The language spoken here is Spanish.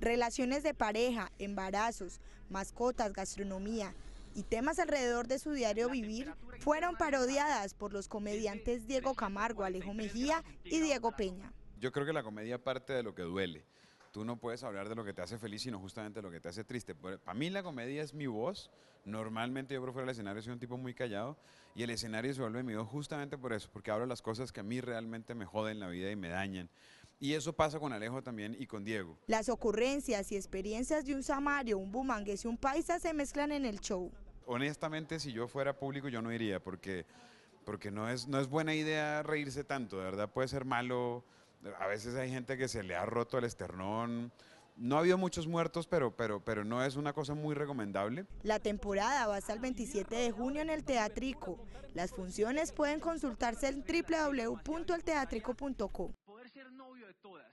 relaciones de pareja, embarazos, mascotas, gastronomía y temas alrededor de su diario vivir fueron parodiadas por los comediantes Diego Camargo, Alejo Mejía y Diego Peña. Yo creo que la comedia parte de lo que duele. Tú no puedes hablar de lo que te hace feliz, sino justamente lo que te hace triste. Para mí la comedia es mi voz. Normalmente yo por fuera del escenario soy un tipo muy callado y el escenario se vuelve mi justamente por eso, porque hablo las cosas que a mí realmente me joden la vida y me dañan. Y eso pasa con Alejo también y con Diego. Las ocurrencias y experiencias de un samario, un bumangués y un paisa se mezclan en el show. Honestamente, si yo fuera público yo no iría porque, porque no, es, no es buena idea reírse tanto, de verdad puede ser malo. A veces hay gente que se le ha roto el esternón. No ha habido muchos muertos, pero, pero, pero no es una cosa muy recomendable. La temporada va hasta el 27 de junio en el Teatrico. Las funciones pueden consultarse en www.elteatrico.co todas.